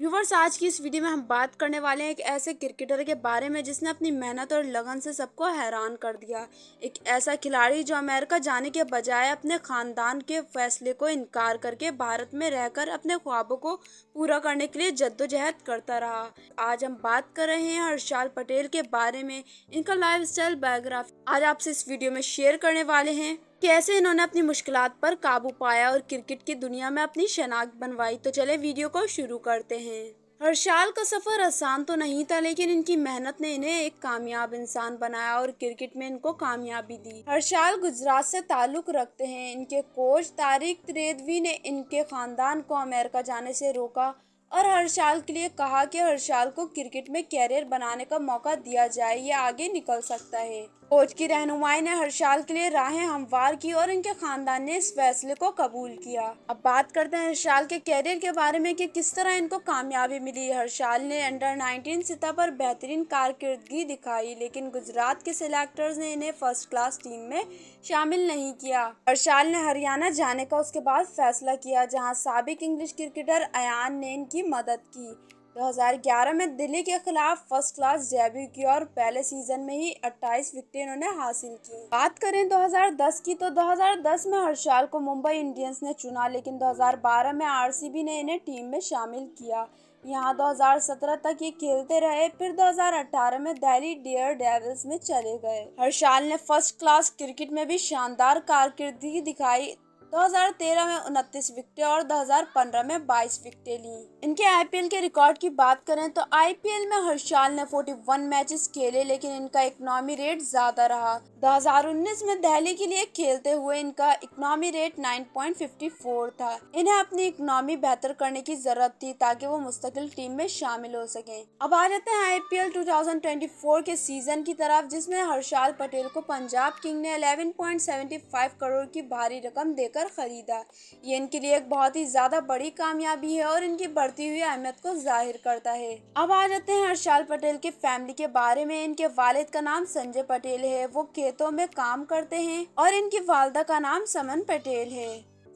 viewers आज की इस वीडियो में हम बात करने वाले हैं एक ऐसे क्रिकेटर के बारे में जिसने अपनी मेहनत और लगन से सबको हैरान कर दिया एक ऐसा खिलाड़ी जो अमेरिका जाने के बजाय अपने ख़ानदान के फैसले को इनकार करके भारत में रहकर अपने ख्वाबों को पूरा करने के लिए जद्दोजहद करता रहा आज हम बात कर रहे हैं हर्षाल पटेल के बारे में इनका लाइफ बायोग्राफी आज आपसे इस वीडियो में शेयर करने वाले हैं कैसे इन्होंने अपनी मुश्किल पर काबू पाया और क्रिकेट की दुनिया में अपनी शनाख्त बनवाई तो चले वीडियो को शुरू करते हैं हर्षाल का सफ़र आसान तो नहीं था लेकिन इनकी मेहनत ने इन्हें एक कामयाब इंसान बनाया और क्रिकेट में इनको कामयाबी दी हर्षाल गुजरात से ताल्लुक रखते हैं इनके कोच तारिक त्रेदवी ने इनके ख़ानदान को अमेरिका जाने से रोका और हर्षाल के लिए कहा कि हर्षाल को क्रिकेट में कैरियर बनाने का मौका दिया जाए ये आगे निकल सकता है कोच की रहनुमाई ने हर्षाल के लिए राहें हमवार की और इनके खानदान ने इस फैसले को कबूल किया अब बात करते हैं हर्षाल के कैरियर के बारे में कि किस तरह इनको कामयाबी मिली हर्षाल ने अंडर 19 सतह पर बेहतरीन कारकर्दगी दिखाई लेकिन गुजरात के सिलेक्टर्स ने इन्हें फर्स्ट क्लास टीम में शामिल नहीं किया हर्षाल ने हरियाणा जाने का उसके बाद फैसला किया जहाँ सबक इंग्लिश क्रिकेटर अयान ने इनकी की मदद की 2011 में दिल्ली के खिलाफ फर्स्ट क्लास डेब्यू की और पहले सीजन में ही 28 विकेट इन्होंने हासिल की बात करें 2010 की तो 2010 में हर्षाल को मुंबई इंडियंस ने चुना लेकिन 2012 में आरसीबी ने इन्हें टीम में शामिल किया यहाँ 2017 तक ये खेलते रहे फिर 2018 में दिल्ली डियर डेविल्स में चले गए हर्षाल ने फर्स्ट क्लास क्रिकेट में भी शानदार कारकिर्दगी दिखाई 2013 में उनतीस विकेटें और 2015 में 22 विकेटें ली इनके आईपीएल के रिकॉर्ड की बात करें तो आईपीएल में हर्षाल ने 41 मैचेस खेले लेकिन इनका इकोनॉमी रेट ज्यादा रहा 2019 में दिल्ली के लिए खेलते हुए इनका इकोनॉमी रेट 9.54 था इन्हें अपनी इकोनॉमी बेहतर करने की जरूरत थी ताकि वो मुस्तकिल टीम में शामिल हो सके अब आ जाते हैं आई पी के सीजन की तरफ जिसमे हर्षाल पटेल को पंजाब किंग ने अलेवन करोड़ की भारी रकम देकर कर ख़रीदा ये इनके लिए एक बहुत ही ज़्यादा बड़ी कामयाबी है और इनकी बढ़ती हुई अहमियत को जाहिर करता है अब आ जाते हैं हर्षाल पटेल के फैमिली के बारे में इनके वालिद का नाम संजय पटेल है वो खेतों में काम करते हैं और इनकी वालदा का नाम समन पटेल है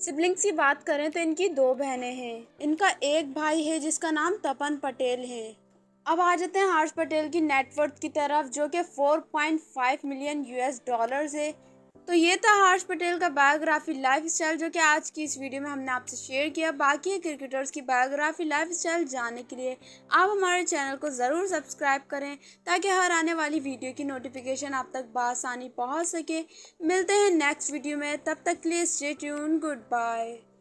सिबलिंग्स की बात करें तो इनकी दो बहनें हैं इनका एक भाई है जिसका नाम तपन पटेल है अब आ जाते हैं हर्ष पटेल की नेटवर्थ की तरफ जो कि 4.5 मिलियन यूएस डॉलर्स है तो ये था हर्ष पटेल का बायोग्राफी लाइफ स्टाइल जो कि आज की इस वीडियो में हमने आपसे शेयर किया बाकी क्रिकेटर्स की बायोग्राफी लाइफ स्टाइल जानने के लिए आप हमारे चैनल को ज़रूर सब्सक्राइब करें ताकि हर आने वाली वीडियो की नोटिफिकेशन आप तक बसानी पहुँच सके मिलते हैं नेक्स्ट वीडियो में तब तक के लिए स्टे ट्यून गुड बाय